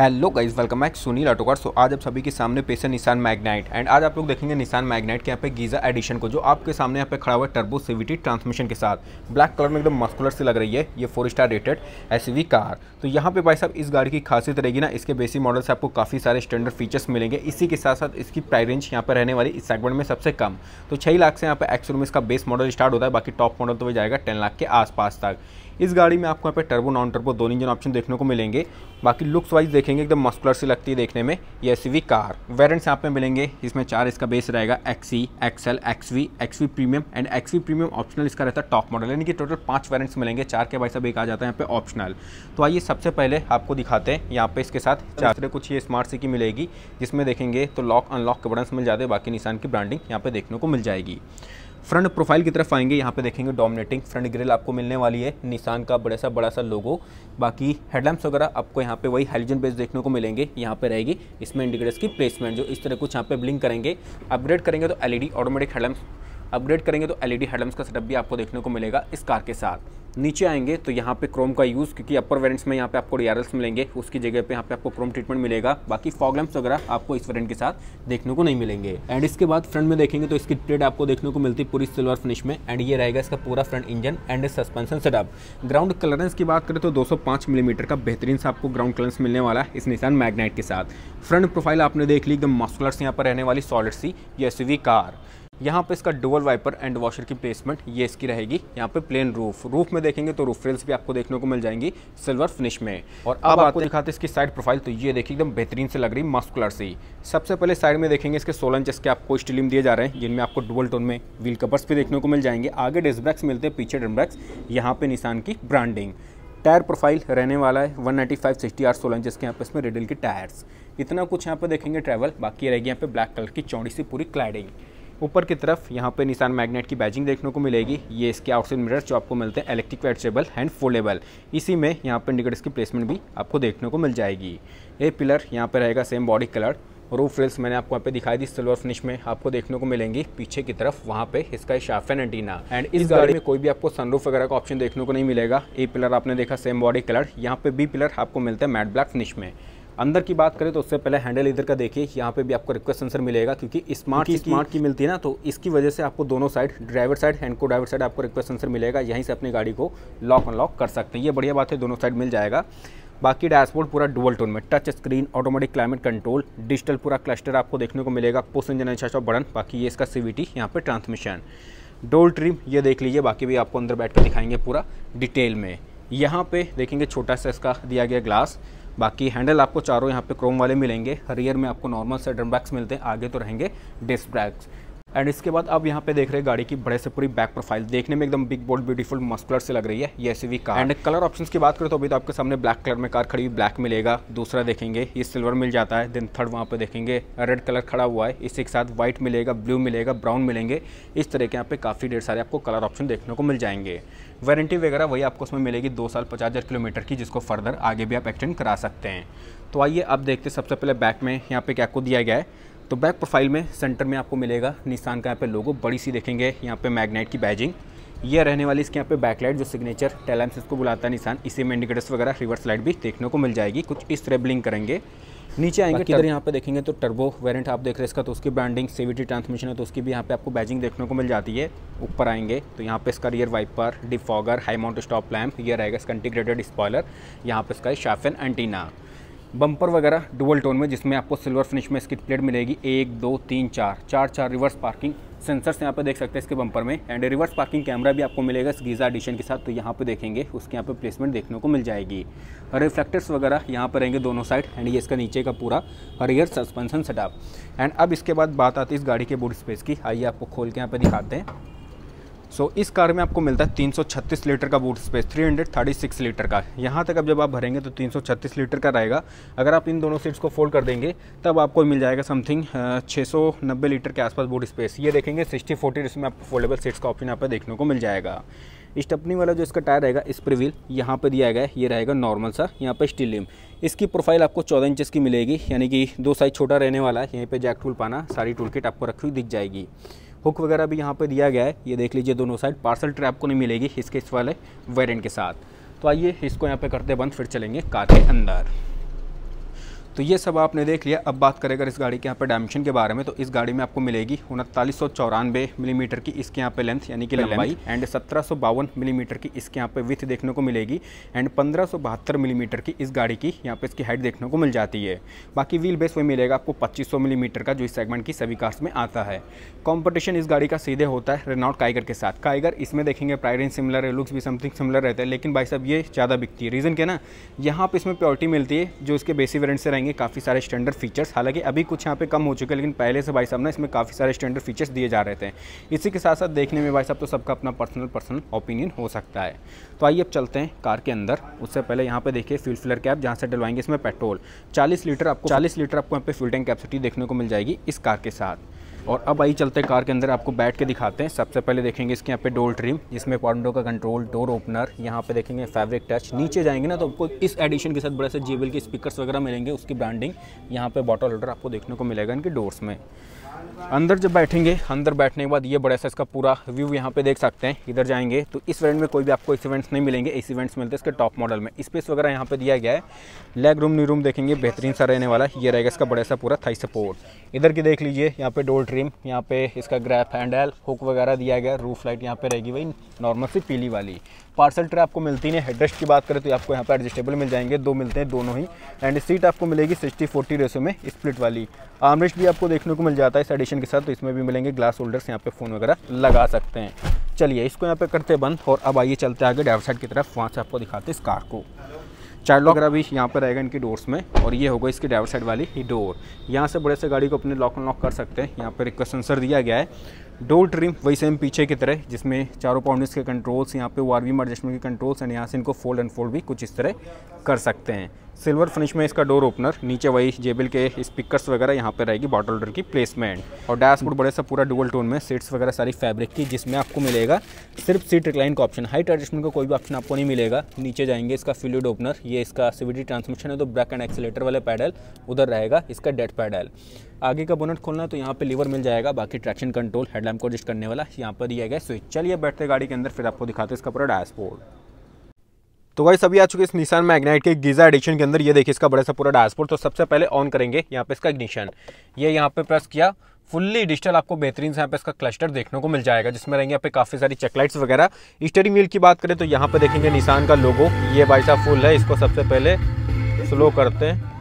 hello guys welcome back Sunil Autocar so आज आप सभी के सामने पेश है निशान मैग्नाइट एंड आज आप लोग देखेंगे निशान मैग्नाइट के यहाँ पे गीजा एडिशन को जो आपके सामने यहाँ पे खड़ा हुआ है टर्बो सीवीटी ट्रांसमिशन के साथ ब्लैक कलर में एकदम मस्कुलर से लग रही है ये four star rated S car तो यहाँ पे भाई साहब इस गाड़ी की खासियत रहेगी ना इसके बेसिक मॉडल से आपको काफ़ी सारे स्टैंडर्ड फीचर्स मिलेंगे इसी के साथ साथ इसकी प्राइस रेंज यहाँ पर रहने वाली इस सेगमेंट में सबसे कम तो छः लाख से यहाँ पे एक्स में इसका बेस मॉडल स्टार्ट होता है बाकी टॉप मॉडल तो वह जाएगा टेन लाख के आसपास तक इस गाड़ी में आपको यहाँ पे टर्बो नॉन टर्बो दोनों इंजन ऑप्शन देखने को मिलेंगे बाकी लुक्स वाइज देखें देखेंगे एकदम मस्कुलर सी लगती है देखने में ये एस कार वेरेंट्स यहाँ पे मिलेंगे इसमें चार इसका बेस रहेगा XE XL X XV premium and XV premium optional इसका रहता है टॉप मॉडल यानी कि टोटल पाँच वेरेंट्स मिलेंगे चार के भाई सब एक आ जाता है यहाँ पे ऑप्शनल तो आइए सबसे पहले आपको दिखाते हैं यहाँ पे इसके साथ चार कुछ ये स्मार्ट सिटी मिलेगी जिसमें देखेंगे तो लॉक अनलॉक के बटन मिल जाते हैं बाकी निशान की ब्रांडिंग यहाँ पे देखने को मिल जाएगी फ्रंट प्रोफाइल की तरफ आएंगे यहाँ पे देखेंगे डोमिनेटिंग फ्रंट ग्रिल आपको मिलने वाली है निशान का बड़ा सा बड़ा सा लोगो बाकी हेडलैम्प्स वगैरह आपको यहाँ पे वही हेलोजन बेस देखने को मिलेंगे यहाँ पे रहेगी इसमें इंडिकेटर्स की प्लेसमेंट जो इस तरह कुछ यहाँ पे ब्लिंक करेंगे अपग्रेड करेंगे तो एलईडी ऑटोमेटिक हेडलैम्प अपग्रेड करेंगे तो एलईडी ई का सेटअप भी आपको देखने को मिलेगा इस कार के साथ नीचे आएंगे तो यहाँ पे क्रोम का यूज़ क्योंकि अपर वेरिएंट्स में यहाँ पे आपको डी मिलेंगे उसकी जगह पे यहाँ पे आपको क्रोम ट्रीटमेंट मिलेगा बाकी फॉगलैम्प्स वगैरह आपको इस वेरिएंट के साथ देखने को नहीं मिलेंगे एंड इसके बाद फ्रंट में देखेंगे तो इसकी ट्रेड आपको देखने को मिलती पूरी सिल्वर फिनिश में एंड ये रहेगा इसका पूरा front engine and suspension setup ground clearance की बात करें तो दो मिलीमीटर का बेहतरीन सा आपको ग्राउंड क्लरेंस मिलने वाला है इस निशान मैग्नेट के साथ फ्रंट प्रोफाइल आपने देख ली एकदम मस्कुलर से यहाँ पर रहने वाली सॉलिड सी ये कार यहाँ पे इसका डुअल वाइपर एंड वॉशर की प्लेसमेंट ये इसकी रहेगी यहाँ पे प्लेन रूफ रूफ में देखेंगे तो रूफ रेल्स भी आपको देखने को मिल जाएंगी सिल्वर फिनिश में और अब आपको दिखाते इसकी साइड प्रोफाइल तो ये देखिए एकदम बेहतरीन से लग रही मस्कुलर सी सबसे पहले साइड में देखेंगे इसके सोलन चेस के आपको स्टीलिम दिए जा रहे हैं जिनमें आपको डुबल टोन में व्हील कवर्स भी देखने को मिल जाएंगे आगे डिस्क ब्रेक्स मिलते हैं पीछे ड्रम ब्रेक्स यहाँ पे निशान की ब्रांडिंग टायर प्रोफाइल रहने वाला है 195 नाइन्टी फाइव सिक्सटी आर सोलन इंचज़ के यहाँ पे इसमें रेडल के टायर्स इतना कुछ यहाँ पे देखेंगे ट्रैवल बाकी रहेगी यहाँ पे ब्लैक कलर की चौड़ी सी पूरी क्लैडिंग ऊपर की तरफ यहाँ पे निशान मैग्नेट की बैजिंग देखने को मिलेगी ये इसके आउटसाइड मिरर्स जो आपको मिलते हैं इलेक्ट्रिक वेटेबल एंड फोल्डेबल इसी में यहाँ पर निकट इसकी प्लेसमेंट भी आपको देखने को मिल जाएगी ये पिलर यहाँ पर रहेगा same body colour roof rails मैंने आपको यहाँ पे दिखाई दी सिल्वर फिनिश में आपको देखने को मिलेंगी पीछे की तरफ वहाँ पे इसका एंड एंटीना एंड इस, इस गाड़ी में कोई भी आपको सनरूफ वगैरह का ऑप्शन देखने को नहीं मिलेगा ए पिलर आपने देखा सेम बॉडी कलर यहाँ पे बी पिलर आपको मिलता है मैट ब्लैक फिनिश में अंदर की बात करें तो उससे पहले हैंडल इधर का देखिए यहाँ पे भी आपको रिक्वेस्ट सेंसर मिलेगा क्योंकि स्मार्ट स्मार्ट की मिलती है ना तो इसकी वजह से आपको दोनों साइड ड्राइवर साइड हैंड को ड्राइवर साइड आपको रिक्वेस्ट सेंसर मिलेगा यहीं से अपनी गाड़ी को लॉक अनलॉक कर सकते हैं ये बढ़िया बात है दोनों साइड मिल जाएगा बाकी डैशबोर्ड पूरा डुबल टोन में touch screen automatic climate control digital पूरा क्लस्टर आपको देखने को मिलेगा पोस्ट इंजन अच्छा अच्छा बटन बाकी ये इसका टी यहाँ पे ट्रांसमिशन डोल ट्रिम ये देख लीजिए बाकी भी आपको अंदर बैठ के दिखाएंगे पूरा डिटेल में यहाँ पे देखेंगे छोटा सा इसका दिया गया ग्लास बाकी हैंडल आपको चारों यहाँ पे क्रोम वाले मिलेंगे रियर में आपको नॉर्मल से ड्रम ब्रैक्स मिलते हैं आगे तो रहेंगे डिस्क ब्रैक्स एंड इसके बाद आप यहाँ पे देख रहे हैं गाड़ी की बड़े से पूरी बैक प्रोफाइल देखने में एकदम बिग बोल्ड ब्यूटीफुल मस्कुलर से लग रही है ये सी कार एंड कलर ऑप्शन की बात करें तो अभी तो आपके सामने ब्लैक कलर में कार खड़ी हुई ब्लैक मिलेगा दूसरा देखेंगे ये सिल्वर मिल जाता है देन थर्ड वहाँ पे देखेंगे रेड कलर खड़ा हुआ है इसी के साथ व्हाइट मिलेगा ब्लू मिलेगा ब्राउन मिलेंगे इस तरह के यहाँ पे काफ़ी ढेर सारे आपको कलर ऑप्शन देखने को मिल जाएंगे वारंटी वगैरह वही आपको उसमें मिलेगी दो साल पचास हज़ार किलोमीटर की जिसको फर्दर आगे भी आप एक्सटेंड करा सकते हैं तो आइए अब देखते सबसे पहले बैक में यहाँ पे क्या को दिया गया है तो बैक प्रोफाइल में सेंटर में आपको मिलेगा निशान का यहाँ पे लोगो बड़ी सी देखेंगे यहाँ पे मैग्नेट की बैजिंग ये रहने वाली इसके यहाँ पे बैकलाइट जो सिग्नेचर टेलम्स इसको बुलाता है निशान इसी में इंडिकेटर्स वगैरह रिवर्स लाइट भी देखने को मिल जाएगी कुछ इस तरह ब्लिंक करेंगे नीचे आएंगे इधर यहाँ पे देखेंगे तो टर्बो वेरियंट आप देख रहे हैं इसका तो उसकी ब्रांडिंग सीवीटी ट्रांसमिशन है तो उसकी भी यहाँ पे आपको बैजिंग देखने को मिल जाती है ऊपर आएंगे तो यहाँ पे इसका rear wiper defogger high mount stop lamp ये रहेगा इसका इंटीग्रेटेड स्पॉयलर यहाँ पे इसका शाफेन एंटीना बम्पर वगैरह डुबल टोन में जिसमें आपको सिल्वर फिनिश में इसकी प्लेट मिलेगी एक दो तीन चार चार चार रिवर्स पार्किंग सेंसर्स यहाँ पे देख सकते हैं इसके बम्पर में एंड रिवर्स पार्किंग कैमरा भी आपको मिलेगा इस गीज़ा एडिशन के साथ तो यहाँ पे देखेंगे उसके यहाँ पे प्लेसमेंट देखने को मिल जाएगी रिफ्लेक्टर्स वगैरह यहाँ पर रहेंगे दोनों साइड एंड ये इसका नीचे का पूरा हरियर सस्पेंसन सेटअप एंड अब इसके बाद बात आती है इस गाड़ी के बूट स्पेस की आइए आपको खोल के यहाँ पर दिखाते हैं सो so, इस कार में आपको मिलता है 336 लीटर का बूट स्पेस 336 लीटर का यहाँ तक अब जब आप भरेंगे तो 336 लीटर का रहेगा अगर आप इन दोनों सीट्स को फोल्ड कर देंगे तब आपको मिल जाएगा समथिंग 690 लीटर के आसपास बूट स्पेस ये देखेंगे 60 फोर्टी इसमें आपको फोल्डेबल सीट्स का ऑप्शन यहाँ पर देखने को मिल जाएगा स्टपनी वाला जो इसका टायर रहेगा इस यहाँ पर दिया गया है ये रहेगा नॉर्मल सा यहाँ पर स्टील लिम इसकी प्रोफाइल आपको 14 इंचेस की मिलेगी यानी कि दो साइज छोटा रहने वाला है यहीं पे जैक टूल पाना सारी टूल किट आपको रखी हुई दिख जाएगी हुक वगैरह भी यहाँ पर दिया गया है ये देख लीजिए दोनों साइड पार्सल ट्रैप को नहीं मिलेगी इसके इस वाले वेरियंट के साथ तो आइए इसको यहाँ पर करते बंद फिर चलेंगे कार के अंदर तो ये सब आपने देख लिया अब बात करें अगर इस गाड़ी के यहाँ पर डायमेंशन के बारे में तो इस गाड़ी में आपको मिलेगी उनतालीस मिलीमीटर की इसके यहाँ पे लेंथ यानी कि लंबाई एंड सत्रह मिलीमीटर की इसके यहाँ पे विथ देखने को मिलेगी एंड पंद्रह मिलीमीटर की इस गाड़ी की यहाँ पे इसकी हाइट देखने को मिल जाती है बाकी व्हील बेस वही मिलेगा आपको पच्चीस मिलीमीटर का जो इस सेगमेंट की सभी कार्स में आता है कॉम्पिटिशन इस गाड़ी का सीधे होता है रेनॉट काइगर के साथ काइगर इसमें देखेंगे प्राइड इन सिमिलर है लुक्स भी समथिंग सिमिलर रहता है लेकिन भाई साहब ये ज़्यादा बिकती है रीज़न क्या ना यहाँ पर इसमें प्योरिटी मिलती है जो इसके बेसिक वेरेंट से रहेंगे मिलेंगे काफ़ी सारे स्टैंडर्ड फीचर्स हालांकि अभी कुछ यहाँ पे कम हो चुके हैं लेकिन पहले से भाई साहब ना इसमें काफ़ी सारे स्टैंडर्ड फीचर्स दिए जा रहे थे इसी के साथ साथ देखने में भाई साहब तो सबका अपना पर्सनल पर्सनल ओपिनियन हो सकता है तो आइए अब चलते हैं कार के अंदर उससे पहले यहाँ पर देखिए फ्यूल फिलर कैप जहाँ से डलवाएंगे इसमें पेट्रोल चालीस लीटर आपको चालीस लीटर आपको यहाँ पर फ्यूल टैंक कैपेसिटी देखने को मिल जाएगी इस कार के साथ और अब आई चलते कार के अंदर आपको बैठ के दिखाते हैं सबसे पहले देखेंगे इसके यहाँ पे डोल ट्रिम इसमें पॉन्डो का कंट्रोल डोर ओपनर यहाँ पे देखेंगे फैब्रिक टच नीचे जाएंगे ना तो आपको इस एडिशन के साथ बड़े से जेबल के स्पीकर्स वगैरह मिलेंगे उसकी ब्रांडिंग यहाँ पे बॉटल होल्डर आपको देखने को मिलेगा इनके डोर्स में अंदर जब बैठेंगे अंदर बैठने के बाद ये बड़ा सा इसका पूरा व्यू यहाँ पे देख सकते हैं इधर जाएंगे तो इस वेंट में कोई भी आपको इस इवेंट्स नहीं मिलेंगे इस इवेंट्स मिलते हैं इसके टॉप मॉडल में स्पेस वगैरह यहाँ पे दिया गया है लेग रूम नी रूम देखेंगे बेहतरीन सा रहने वाला ये रहेगा इसका बड़ा सा पूरा थाई सपोर्ट इधर की देख लीजिए यहाँ पे डोर ट्रीम यहाँ पे इसका ग्रैप हैंडल हुक वगैरह दिया गया रूफ लाइट यहाँ पे रहेगी वही नॉर्मल सी पीली वाली पार्सल ट्रे आपको मिलती नहीं हेड की बात करें तो आपको यहाँ पर एडजस्टेबल मिल जाएंगे दो मिलते हैं दोनों ही एंड सीट आपको मिलेगी सिक्सटी फोर्टी रेसो में स्प्लिट वाली आमरिश भी आपको देखने को मिल जाता है इस एडिशन के साथ तो इसमें भी मिलेंगे ग्लास होल्डर्स यहाँ पे फ़ोन वगैरह लगा सकते हैं चलिए इसको यहाँ पे करते बंद और अब आइए चलते आगे ड्राइवर साइड की तरफ वहाँ से आपको दिखाते इस कार को चाइल्ड लॉक वगैरह भी यहाँ पर रहेगा इनकी डोर्स में और ये होगा इसकी ड्राइवर साइड वाली ही डोर यहाँ से बड़े से गाड़ी को अपने लॉक अनलॉक कर सकते हैं यहाँ पर एक सेंसर दिया गया है डोर ट्रिम वही सेम पीछे की तरह जिसमें चारों पाउंडर्स के कंट्रोल्स यहाँ पे आरवी एडजस्टमेंट के कंट्रोल्स एंड यहाँ से इनको फोल्ड एंड फोल्ड भी कुछ इस तरह कर सकते हैं सिल्वर फिनिश में इसका डोर ओपनर नीचे वही जेबिल के स्पीकर्स वगैरह यहाँ पे रहेगी बॉटल होल्डर की प्लेसमेंट और डैशबोर्ड बड़े सा पूरा डुअल टोन में सीट्स वगैरह सारी फैब्रिक की जिसमें आपको मिलेगा सिर्फ सीट रिक्लाइन का ऑप्शन हाइट एडजस्टमेंट का कोई भी ऑप्शन आपको नहीं मिलेगा नीचे जाएंगे इसका फ्लूड ओपनर ये इसका सीवीडी ट्रांसमिशन है तो ब्रैक एंड एक्सीटर वाले पैडल उधर रहेगा इसका डेड पैडल आगे का बोनट खोलना है तो यहाँ पे लीवर मिल जाएगा बाकी ट्रैक्शन कंट्रोल हेडलैम्प को एडजस्ट करने वाला यहाँ पर दिया गया स्विच चलिए बैठते गाड़ी के अंदर फिर आपको दिखाते इसका पूरा डैशबोर्ड तो वही सभी आ चुके इस निशान मैग्नाइट के गीजा एडिशन के अंदर ये देखिए इसका बड़ा सा पूरा डैशबोर्ड तो सबसे पहले ऑन करेंगे यहाँ पे इसका इग्निशन ये यहाँ पे प्रेस किया फुल्ली डिजिटल आपको बेहतरीन से यहाँ पे इसका क्लस्टर देखने को मिल जाएगा जिसमें रहेंगे यहाँ पे काफ़ी सारी चेकलाइट्स वगैरह स्टेरिंग व्हील की बात करें तो यहाँ पे देखेंगे निशान का लोगो ये भाई साहब फुल है इसको सबसे पहले स्लो करते हैं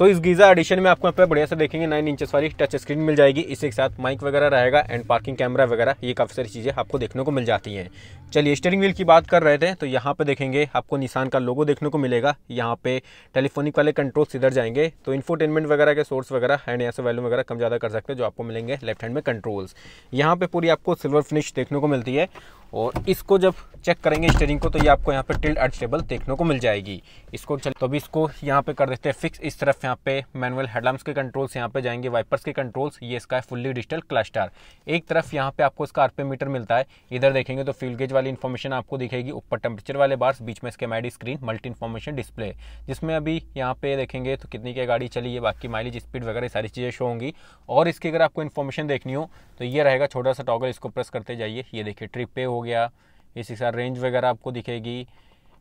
सो इस गीज़ा एडिशन में आपको यहाँ पे बढ़िया से देखेंगे नाइन इंचेस वाली टच स्क्रीन मिल जाएगी इसी के साथ माइक वगैरह रहेगा एंड पार्किंग कैमरा वगैरह ये काफ़ी सारी चीज़ें आपको देखने को मिल जाती हैं चलिए स्टेयरिंग व्हील की बात कर रहे थे तो यहाँ पे देखेंगे आपको निशान का लोगो देखने को मिलेगा यहाँ पे टेलीफोनिक वाले कंट्रोल्स इधर जाएंगे तो इन्फोटेनमेंट वगैरह के सोर्स वगैरह एंड ऐसे से वैल्यू वगैरह कम ज़्यादा कर सकते हैं जो आपको मिलेंगे लेफ्ट हैंड में कंट्रोल्स यहाँ पर पूरी आपको सिल्वर फिनिश देखने को मिलती है और इसको जब चेक करेंगे स्टेयरिंग को तो ये आपको यहाँ पे टिल्ड एडजस्टेबल देखने को मिल जाएगी इसको चल तो अभी इसको यहाँ पे कर देते हैं फिक्स इस तरफ यहाँ पे मैनुअल हेडलैम्प्स के कंट्रोल्स यहाँ पे जाएंगे वाइपर्स के कंट्रोल्स ये इसका है फुल्ली डिजिटल क्लस्टर एक तरफ यहाँ पे आपको इसका आरपीएम मीटर मिलता है इधर देखेंगे तो फील्ड गेज वाली इन्फॉर्मेशन आपको दिखेगी ऊपर टेम्परेचर वाले बार्स बीच में इसके mid screen multi information display जिसमें अभी यहाँ पे देखेंगे तो कितनी क्या गाड़ी चली है बाकी माइलेज स्पीड वगैरह सारी चीज़ें शो होंगी और इसकी अगर आपको इन्फॉर्मेशन देखनी हो तो ये रहेगा छोटा सा टॉगल इसको प्रेस करते जाइए ये देखिए ट्रिप पे हो गया इसी के साथ रेंज वगैरह आपको दिखेगी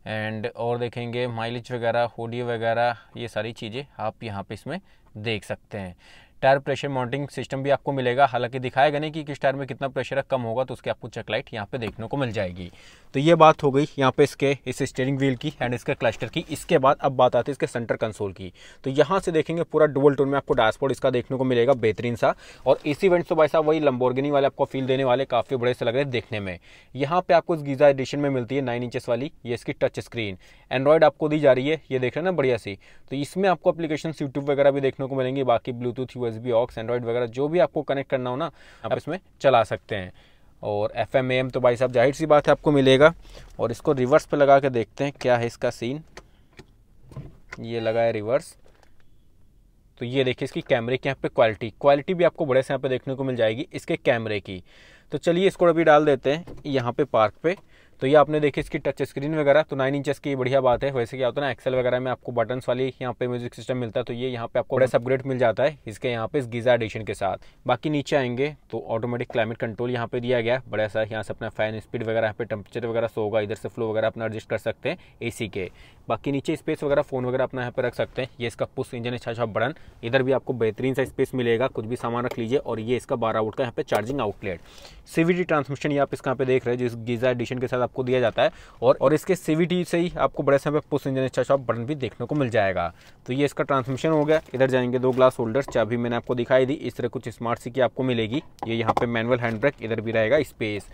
एंड और देखेंगे माइलेज वगैरह होडियो वगैरह ये सारी चीज़ें आप यहाँ पे इसमें देख सकते हैं टायर प्रेशर माउंटिंग सिस्टम भी आपको मिलेगा हालांकि दिखाएगा नहीं कि किस टायर में कितना प्रेशर है कम होगा तो उसके आपको चेक लाइट यहाँ पे देखने को मिल जाएगी तो ये बात हो गई यहाँ पे इसके इस स्टेयरिंग व्हील की एंड इसके क्लस्टर की इसके बाद अब बात आती है इसके सेंटर कंसोल की तो यहाँ से देखेंगे पूरा डुबल टोन में आपको डैशबोर्ड इसका देखने को मिलेगा बेहतरीन सा और इस इवेंट तो भाई साहब वही लंबोर्गिनी वाले आपको फील देने वाले काफ़ी बड़े से लग रहे हैं देखने में यहाँ पे आपको इस गीजा एडिशन में मिलती है नाइन इंचेस वाली ये इसकी टच स्क्रीन एंड्रॉयड आपको दी जा रही है ये देख रहे हैं ना बढ़िया सी तो इसमें आपको अपलीकेशन यूट्यूब वगैरह भी देखने को मिलेंगी बाकी Bluetooth U USB aux Android वगैरह जो भी आपको कनेक्ट करना हो ना आप इसमें चला सकते हैं और एफ एम एम तो भाई साहब जाहिर सी बात है आपको मिलेगा और इसको रिवर्स पे लगा के देखते हैं क्या है इसका सीन ये लगा है रिवर्स तो ये देखिए इसकी कैमरे की यहाँ पे क्वालिटी क्वालिटी भी आपको बड़े से यहाँ पे देखने को मिल जाएगी इसके कैमरे की तो चलिए इसको अभी डाल देते हैं यहाँ पे पार्क पे तो ये आपने देखी इसकी टच स्क्रीन वगैरह तो नाइन इंचेस की बढ़िया बात है वैसे क्या होता है ना एक्सेल वगैरह में आपको बटन्स वाली यहाँ पे म्यूजिक सिस्टम मिलता है तो ये यहाँ पे आपको बड़ा अपग्रेड मिल जाता है इसके यहाँ पे इस गीजा एडिशन के साथ बाकी नीचे आएंगे तो ऑटोमेटिक क्लाइमेट कंट्रोल यहाँ पे दिया गया बड़ा सा यहाँ से अपना फैन स्पीड वगैरह यहाँ पे टेम्परेचर वगैरह सो होगा इधर से फ्लो वगैरह अपना एडजस्ट कर सकते हैं ए के बाकी नीचे स्पेस वगैरह फ़ोन वगैरह अपना यहाँ पे रख सकते हैं ये इसका पुस्ट इंजन अच्छा अच्छा बटन इधर भी आपको बेहतरीन सा स्पेस मिलेगा कुछ भी सामान रख लीजिए और ये इसका बारह आउट का यहाँ पे चार्जिंग आउटलेट सीवीडी ट्रांसमिशन ये आप इसका यहाँ पे देख रहे हैं जिस गीजा एडिशन के साथ आपको दिया जाता है और और इसके सी से ही आपको बड़े समय push engine start stop button भी देखने को मिल जाएगा तो ये इसका ट्रांसमिशन हो गया इधर जाएंगे दो ग्लास होल्डर्स चाबी मैंने आपको दिखाई दी इस तरह कुछ स्मार्ट सी की आपको मिलेगी ये यहाँ पे मैनुअल हैंड ब्रेक इधर भी रहेगा स्पेस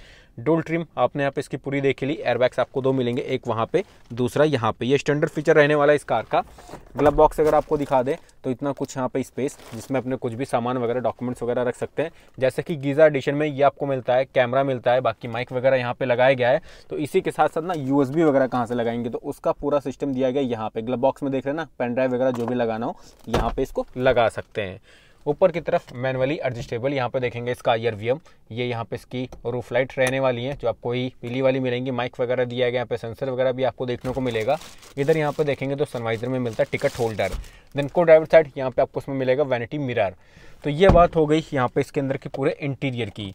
डोल ट्रिम आपने यहाँ पे इसकी पूरी देखी ली एयरबैग्स आपको दो मिलेंगे एक वहाँ पे दूसरा यहाँ पे ये स्टैंडर्ड फीचर रहने वाला है इस कार का ग्लब बॉक्स अगर आपको दिखा दे तो इतना कुछ यहाँ पे स्पेस जिसमें अपने कुछ भी सामान वगैरह डॉक्यूमेंट्स वगैरह रख सकते हैं जैसे कि गीज़ा एडिशन में ये आपको मिलता है कैमरा मिलता है बाकी माइक वगैरह यहाँ पे लगाया गया है तो इसी के साथ साथ ना यू वगैरह कहाँ से लगाएंगे तो उसका पूरा सिस्टम दिया गया यहाँ पे ग्लब बॉक्स में देख रहे हैं ना पेन ड्राइव वगैरह जो भी लगाना हो यहाँ पे इसको लगा सकते हैं ऊपर की तरफ मैनुअली एडजस्टेबल यहाँ पे देखेंगे इसका ईयरवीएम ये यहाँ पे इसकी रूफ लाइट रहने वाली है जो आपको ही पीली वाली मिलेंगी माइक वगैरह दिया गया यहाँ पे सेंसर वगैरह भी आपको देखने को मिलेगा इधर यहाँ पे देखेंगे तो सनवाइजर में मिलता है टिकट होल्डर देन को ड्राइवर साइड यहाँ पे आपको उसमें मिलेगा वैनिटी मिरर तो ये बात हो गई यहाँ पे इसके अंदर की पूरे इंटीरियर की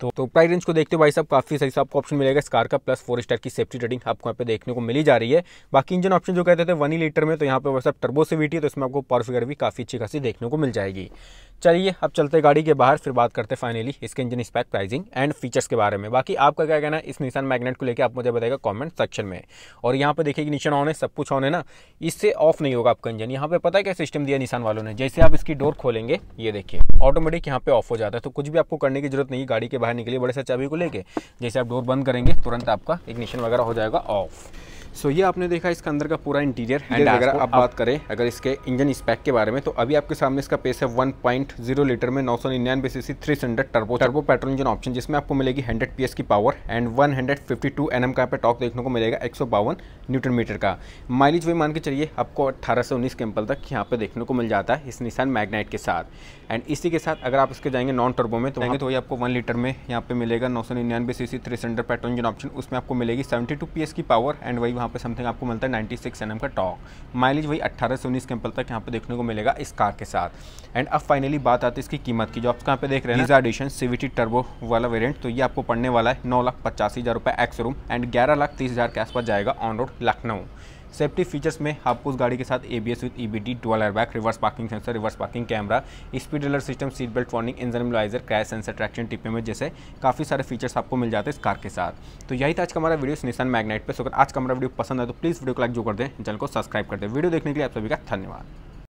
तो तो प्राइस रेंज को देखते हो भाई साहब काफ़ी सही साहब आपको ऑप्शन मिलेगा इस कार का प्लस फोर स्टार की सेफ्टी रेटिंग आपको यहाँ पे देखने को मिली जा रही है बाकी इंजन ऑप्शन जो कहते थे वन ही लीटर में तो यहाँ पे वैसे टर्बो से है तो इसमें आपको पावर फिगर भी काफ़ी अच्छी खासी देखने को मिल जाएगी चलिए अब चलते गाड़ी के बाहर फिर बात करते फाइनली इसके engine spec pricing and features के बारे में बाकी आपका क्या कहना है इस निशान मैग्नेट को लेकर आप मुझे बताएगा कमेंट सेक्शन में और यहाँ पे देखिए निशान ऑन है सब कुछ ऑन है ना इससे ऑफ नहीं होगा आपका इंजन यहाँ पे पता है क्या सिस्टम दिया निशान वालों ने जैसे आप इसकी डोर खोलेंगे ये देखिए ऑटोमेटिक यहाँ पे ऑफ हो जाता है तो कुछ भी आपको करने की जरूरत नहीं गाड़ी के बाहर निकलिए बड़े से चाबी को लेकर जैसे आप डोर बंद करेंगे तुरंत आपका इग्निशन वगैरह हो जाएगा ऑफ सो so, ये आपने देखा इसका अंदर का पूरा इंटीरियर एंड अगर आप, आप बात करें अगर इसके इंजन स्पैक के बारे में तो अभी आपके सामने इसका पेस है 1.0 लीटर में नौ सौ निन्यानवे C C three hundred turbo turbo petrol engine option जिसमें आपको मिलेगी 100 पीएस की पावर एंड 152 हंड्रेड फिफ्टी का टॉक देखने को मिलेगा एक न्यूटन मीटर का माइलेज वही मान के चलिए आपको अट्ठारह से उन्नीस कैंपल तक यहाँ पे देखने को मिल जाता है इस निशान मैगनाइट के साथ एंड इसी के साथ अगर आप इसके जाएंगे नॉन टर्बो में तो, तो वही आपको वन लीटर में यहाँ पे मिलेगा नौ सौ निन्यानवे C C three hundred petrol engine option उसमें आपको मिलेगी सेवेंटी टू पी की पावर एंड वही वहाँ पे समथिंग आपको मिलता है नाइन्टी सिक्स एन का टॉक माइलेज वही अट्ठारह से उन्नीस कैंपल तक यहाँ पे देखने को मिलेगा इस कार के साथ एंड अब फाइनली बात आती है इसकी कीमत की जो आप कहाँ पे देख रहे हैं एडिशन सीवीटी टर्बो वाला वेरियंट तो ये आपको पड़ने वाला है नौ लाख पचासी हज़ार रुपये एक्स रूम एंड ग्यारह लाख तीस हज़ार के आसपास जाएगा on road Lucknow safety features में आपको उस गाड़ी के साथ A B S with E B D dual back reverse parking sensor reverse parking camera speed alert system seat belt warning engine immobiliser crash sensor traction टिपे में जैसे काफ़ी सारे फीचर्स आपको मिल जाते हैं इस कार के साथ तो यही था आज का हमारा वीडियो निशान मैगनेट पर सो अगर आज का हमारा वीडियो पसंद है तो प्लीज़ वीडियो को लाइक जो कर दें चैनल को सब्सक्राइब कर दें वीडियो देखने के लिए आप सभी का धन्यवाद